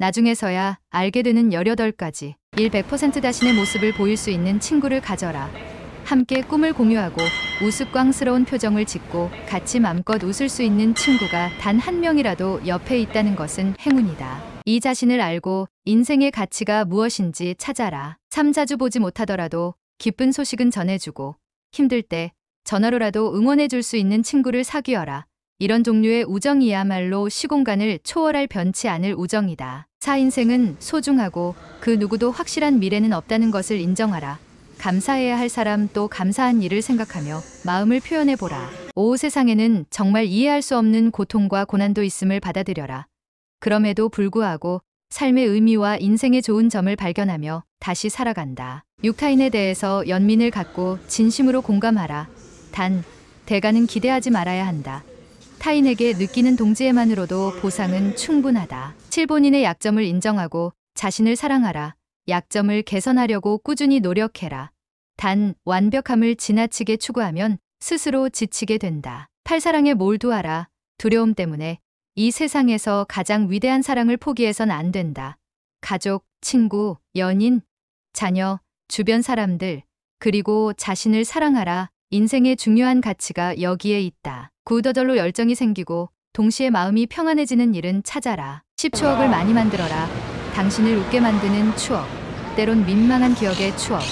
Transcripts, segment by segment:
나중에서야 알게 되는 18가지 100% 자신의 모습을 보일 수 있는 친구를 가져라. 함께 꿈을 공유하고 우스꽝스러운 표정을 짓고 같이 맘껏 웃을 수 있는 친구가 단 한 명이라도 옆에 있다는 것은 행운이다. 이 자신을 알고 인생의 가치가 무엇인지 찾아라. 참 자주 보지 못하더라도 기쁜 소식은 전해주고 힘들 때 전화로라도 응원해줄 수 있는 친구를 사귀어라. 이런 종류의 우정이야말로 시공간을 초월할 변치 않을 우정이다. 사인생은 소중하고 그 누구도 확실한 미래는 없다는 것을 인정하라. 감사해야 할 사람 또 감사한 일을 생각하며 마음을 표현해 보라. 오 세상에는 정말 이해할 수 없는 고통과 고난도 있음을 받아들여라. 그럼에도 불구하고 삶의 의미와 인생의 좋은 점을 발견하며 다시 살아간다. 육타인에 대해서 연민을 갖고 진심으로 공감하라. 단, 대가는 기대하지 말아야 한다. 타인에게 느끼는 동지애만으로도 보상은 충분하다. 7본인의 약점을 인정하고 자신을 사랑하라. 약점을 개선하려고 꾸준히 노력해라. 단 완벽함을 지나치게 추구하면 스스로 지치게 된다. 팔사랑에 몰두하라. 두려움 때문에 이 세상에서 가장 위대한 사랑을 포기해선 안 된다. 가족, 친구, 연인, 자녀, 주변 사람들, 그리고 자신을 사랑하라. 인생의 중요한 가치가 여기에 있다. 구더절로 열정이 생기고 동시에 마음이 평안해지는 일은 찾아라. 10추억을 많이 만들어라. 당신을 웃게 만드는 추억. 때론 민망한 기억의 추억.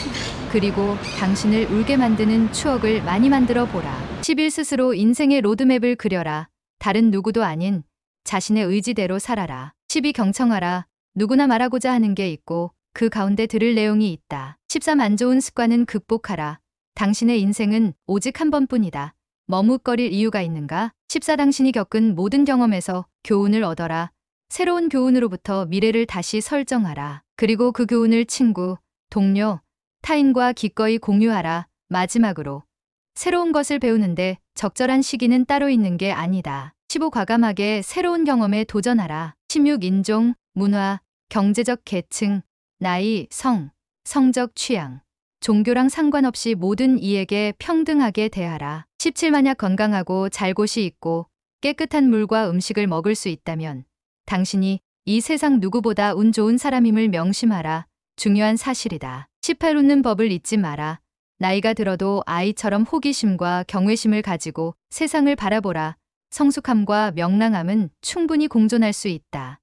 그리고 당신을 울게 만드는 추억을 많이 만들어 보라. 10일 스스로 인생의 로드맵을 그려라. 다른 누구도 아닌 자신의 의지대로 살아라. 1 0이 경청하라. 누구나 말하고자 하는 게 있고 그 가운데 들을 내용이 있다. 13 안 좋은 습관은 극복하라. 당신의 인생은 오직 한 번뿐이다. 머뭇거릴 이유가 있는가? 14 당신이 겪은 모든 경험에서 교훈을 얻어라. 새로운 교훈으로부터 미래를 다시 설정하라. 그리고 그 교훈을 친구, 동료, 타인과 기꺼이 공유하라. 마지막으로 새로운 것을 배우는데 적절한 시기는 따로 있는 게 아니다. 15 과감하게 새로운 경험에 도전하라. 16 인종, 문화, 경제적 계층, 나이, 성, 성적 취향, 종교랑 상관없이 모든 이에게 평등하게 대하라. 17만약 건강하고 잘 곳이 있고 깨끗한 물과 음식을 먹을 수 있다면 당신이 이 세상 누구보다 운 좋은 사람임을 명심하라. 중요한 사실이다. 18 웃는 법을 잊지 마라. 나이가 들어도 아이처럼 호기심과 경외심을 가지고 세상을 바라보라. 성숙함과 명랑함은 충분히 공존할 수 있다.